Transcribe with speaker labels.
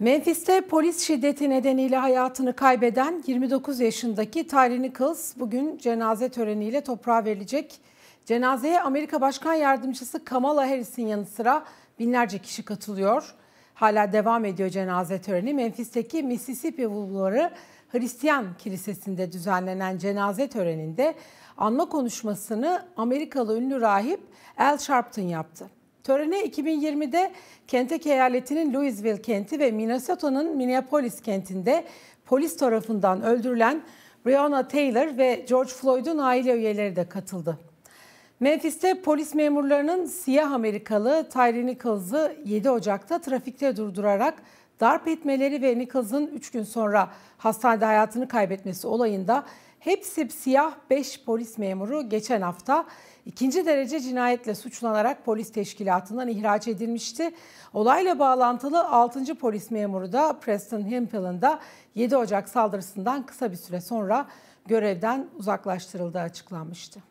Speaker 1: Memphis'te polis şiddeti nedeniyle hayatını kaybeden 29 yaşındaki Tyree Nichols bugün cenaze töreniyle toprağa verilecek. Cenazeye Amerika Başkan Yardımcısı Kamala Harris'in yanı sıra binlerce kişi katılıyor. Hala devam ediyor cenaze töreni. Memphis'teki Mississippi Bulvarı Hristiyan Kilisesi'nde düzenlenen cenaze töreninde anma konuşmasını Amerikalı ünlü rahip Al Sharpton yaptı. Törene 2020'de Kentucky eyaletinin Louisville kenti ve Minnesota'nın Minneapolis kentinde polis tarafından öldürülen Breonna Taylor ve George Floyd'un aile üyeleri de katıldı. Memphis'te polis memurlarının siyah Amerikalı Tyree Nichols'ı 7 Ocak'ta trafikte durdurarak darp etmeleri ve Nichols'ın 3 gün sonra hastanede hayatını kaybetmesi olayında hepsi siyah 5 polis memuru geçen hafta ikinci derece cinayetle suçlanarak polis teşkilatından ihraç edilmişti. Olayla bağlantılı 6. polis memuru da Preston Hempel'ın da 7 Ocak saldırısından kısa bir süre sonra görevden uzaklaştırıldığı açıklanmıştı.